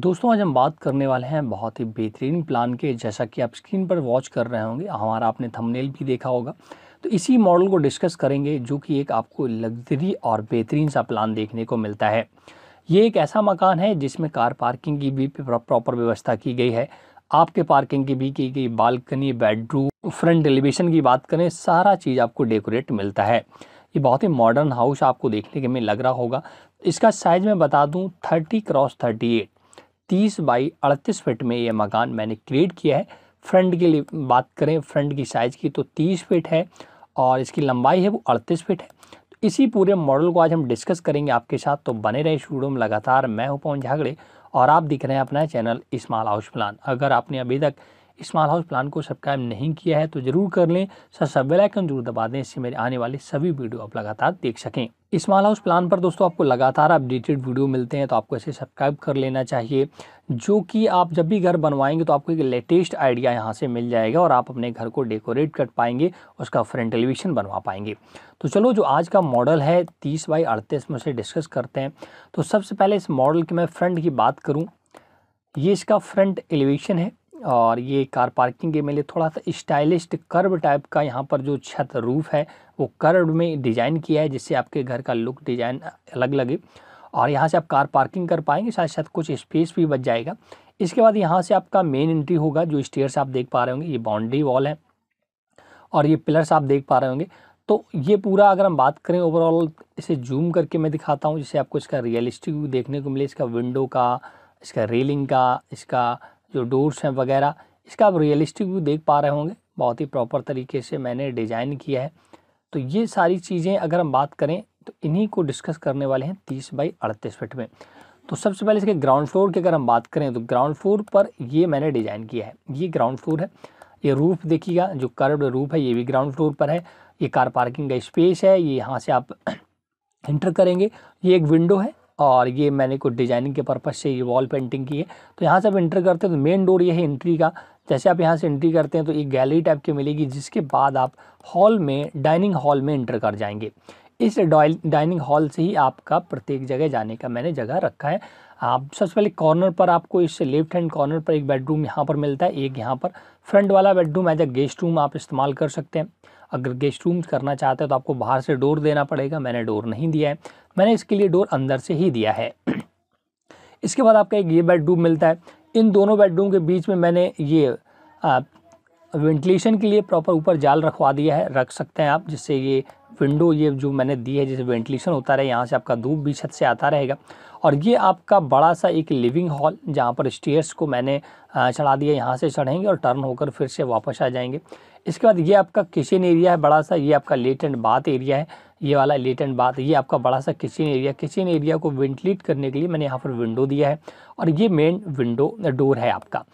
दोस्तों आज हम बात करने वाले हैं बहुत ही बेहतरीन प्लान के जैसा कि आप स्क्रीन पर वॉच कर रहे होंगे हमारा आपने थंबनेल भी देखा होगा तो इसी मॉडल को डिस्कस करेंगे जो कि एक आपको लग्जरी और बेहतरीन सा प्लान देखने को मिलता है ये एक ऐसा मकान है जिसमें कार पार्किंग की भी प्रॉपर व्यवस्था की गई है आपके पार्किंग की भी की गई बालकनी बेडरूम फ्रंट एलिवेशन की बात करें सारा चीज़ आपको डेकोरेट मिलता है ये बहुत ही मॉडर्न हाउस आपको देखने के में लग रहा होगा इसका साइज़ मैं बता दूं 30 क्रॉस 38 तीस बाई अड़तीस फिट में ये मकान मैंने क्रिएट किया है फ्रंट के लिए बात करें फ्रंट की साइज़ की तो तीस फिट है और इसकी लंबाई है वो अड़तीस फिट है तो इसी पूरे मॉडल को आज हम डिस्कस करेंगे आपके साथ तो बने रहे स्टूडियो में लगातार मैं हूँ पवन झागड़े और आप दिख रहे हैं अपना चैनल इस्माल हाउस प्लान अगर आपने अभी तक स्मॉल हाउस प्लान को सब्सक्राइब नहीं किया है तो जरूर कर लें सर सब वेलाइकन जरूर दबा दें इससे मेरे आने वाले सभी वीडियो आप लगातार देख सकें स्मॉल हाउस प्लान पर दोस्तों आपको लगातार अपडेटेड वीडियो मिलते हैं तो आपको इसे सब्सक्राइब कर लेना चाहिए जो कि आप जब भी घर बनवाएंगे तो आपको एक लेटेस्ट आइडिया यहाँ से मिल जाएगा और आप अपने घर को डेकोरेट कर पाएंगे उसका फ्रंट एलिवेशन बनवा पाएंगे तो चलो जो आज का मॉडल है तीस बाई अड़तीस में उसे डिस्कस करते हैं तो सबसे पहले इस मॉडल की मैं फ्रंट की बात करूँ ये इसका फ्रंट एलिवेशन है और ये कार पार्किंग के मेले थोड़ा सा स्टाइलिश कर्व टाइप का यहाँ पर जो छत रूफ है वो कर्व में डिज़ाइन किया है जिससे आपके घर का लुक डिज़ाइन अलग लगे और यहाँ से आप कार पार्किंग कर पाएंगे साथ साथ कुछ स्पेस भी बच जाएगा इसके बाद यहाँ से आपका मेन एंट्री होगा जो स्टेयर्स आप देख पा रहे होंगे ये बाउंड्री वॉल है और ये पिलर्स आप देख पा रहे होंगे तो ये पूरा अगर हम बात करें ओवरऑल इसे जूम करके मैं दिखाता हूँ जिससे आपको इसका रियलिस्टिक देखने को मिले इसका विंडो का इसका रेलिंग का इसका जो डोर्स हैं वगैरह इसका आप रियलिस्टिक व्यू देख पा रहे होंगे बहुत ही प्रॉपर तरीके से मैंने डिज़ाइन किया है तो ये सारी चीज़ें अगर हम बात करें तो इन्हीं को डिस्कस करने वाले हैं तीस बाई अड़तीस फिट में तो सबसे पहले इसके ग्राउंड फ्लोर की अगर हम बात करें तो ग्राउंड फ्लोर पर ये मैंने डिज़ाइन किया है ये ग्राउंड फ्लोर है ये रूफ देखिएगा जो कर्व रूफ है ये भी ग्राउंड फ्लोर पर है ये कार पार्किंग का स्पेस है ये यहाँ से आप इंटर करेंगे ये एक विंडो है और ये मैंने कुछ डिजाइनिंग के पर्पज़ से ये वॉल पेंटिंग की है तो यहाँ से आप इंटर करते हैं तो मेन डोर ये है एंट्री का जैसे आप यहाँ से एंट्री करते हैं तो एक गैलरी टाइप की मिलेगी जिसके बाद आप हॉल में डाइनिंग हॉल में इंटर कर जाएंगे इस डाइनिंग हॉल से ही आपका प्रत्येक जगह जाने का मैंने जगह रखा है आप सबसे पहले कॉर्नर पर आपको इससे लेफ्ट हैंड कॉर्नर पर एक बेडरूम यहाँ पर मिलता है एक यहाँ पर फ्रंट वाला bedroom as a guest room आप इस्तेमाल कर सकते हैं अगर गेस्ट रूम करना चाहते हैं तो आपको बाहर से डोर देना पड़ेगा मैंने डोर नहीं दिया है मैंने इसके लिए डोर अंदर से ही दिया है इसके बाद आपका एक ये बेडरूम मिलता है इन दोनों बेडरूम के बीच में मैंने ये वेंटिलेशन के लिए प्रॉपर ऊपर जाल रखवा दिया है रख सकते हैं आप जिससे ये विंडो ये जो मैंने दी है जिससे वेंटिलेशन होता रहे यहाँ से आपका धूप भी छत से आता रहेगा और ये आपका बड़ा सा एक लिविंग हॉल जहाँ पर स्टेयर्स को मैंने चढ़ा दिया यहाँ से चढ़ेंगे और टर्न होकर फिर से वापस आ जाएंगे इसके बाद ये आपका किचन एरिया है बड़ा सा ये आपका लेट एंड बाथ एरिया है ये वाला लेट एंड बात ये आपका बड़ा सा किचन एरिया किचन एरिया को वेंटिलेट करने के लिए मैंने यहाँ पर विंडो दिया है और ये मेन विंडो डोर है आपका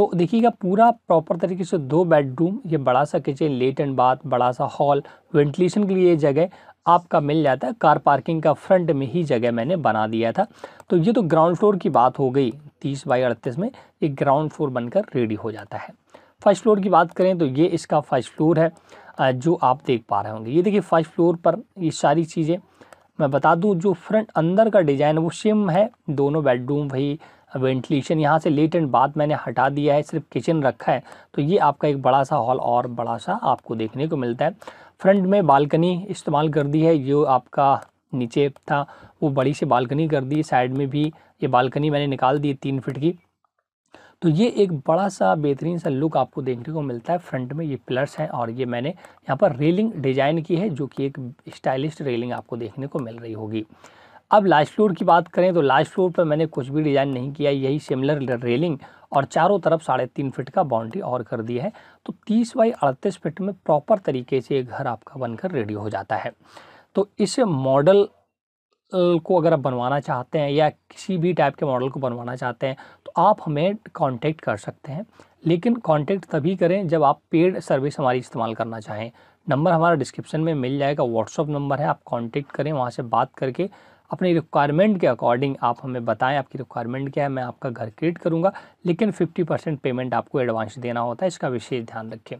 तो देखिएगा पूरा प्रॉपर तरीके से दो बेडरूम ये बड़ा सा किचन लेट एंड बाथ बड़ा सा हॉल वेंटिलेशन के लिए जगह आपका मिल जाता है कार पार्किंग का फ्रंट में ही जगह मैंने बना दिया था तो ये तो ग्राउंड फ्लोर की बात हो गई तीस बाई अड़तीस में ये ग्राउंड फ्लोर बनकर रेडी हो जाता है फर्स्ट फ्लोर की बात करें तो ये इसका फर्स्ट फ्लोर है जो आप देख पा रहे होंगे ये देखिए फर्स्ट फ्लोर पर ये सारी चीज़ें मैं बता दूँ जो फ्रंट अंदर का डिज़ाइन वो सेम है दोनों बेडरूम वही वेंटिलेशन यहाँ से लेट एंड बाद मैंने हटा दिया है सिर्फ किचन रखा है तो ये आपका एक बड़ा सा हॉल और बड़ा सा आपको देखने को मिलता है फ्रंट में बालकनी इस्तेमाल कर दी है जो आपका नीचे था वो बड़ी सी बालकनी कर दी साइड में भी ये बालकनी मैंने निकाल दी तीन फिट की तो ये एक बड़ा सा बेहतरीन सा लुक आपको देखने को मिलता है फ्रंट में ये पिलर्स हैं और ये मैंने यहाँ पर रेलिंग डिजाइन की है जो कि एक स्टाइलिश रेलिंग आपको देखने को मिल रही होगी अब लास्ट फ्लोर की बात करें तो लास्ट फ्लोर पर मैंने कुछ भी डिज़ाइन नहीं किया यही सिमिलर रेलिंग और चारों तरफ साढ़े तीन फिट का बाउंड्री और कर दी है तो तीस बाई अड़तीस फिट में प्रॉपर तरीके से ये घर आपका बनकर रेडी हो जाता है तो इस मॉडल को अगर आप बनवाना चाहते हैं या किसी भी टाइप के मॉडल को बनवाना चाहते हैं तो आप हमें कॉन्टेक्ट कर सकते हैं लेकिन कॉन्टेक्ट तभी करें जब आप पेड सर्विस हमारी इस्तेमाल करना चाहें नंबर हमारा डिस्क्रिप्शन में मिल जाएगा व्हाट्सअप नंबर है आप कॉन्टेक्ट करें वहाँ से बात करके अपनी रिक्वायरमेंट के अकॉर्डिंग आप हमें बताएं आपकी रिक्वायरमेंट क्या है मैं आपका घर क्रिएट करूँगा लेकिन 50 परसेंट पेमेंट आपको एडवांस देना होता है इसका विशेष ध्यान रखें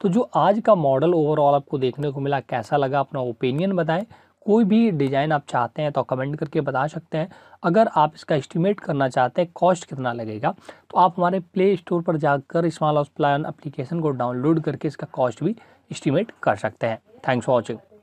तो जो आज का मॉडल ओवरऑल आपको देखने को मिला कैसा लगा अपना ओपिनियन बताएं कोई भी डिज़ाइन आप चाहते हैं तो कमेंट करके बता सकते हैं अगर आप इसका एस्टिमेट करना चाहते हैं कॉस्ट कितना लगेगा तो आप हमारे प्ले स्टोर पर जाकर स्मॉल हाउस प्लान अप्लीकेशन को डाउनलोड करके इसका कॉस्ट भी इस्टीमेट कर सकते हैं थैंक्स फॉर वॉचिंग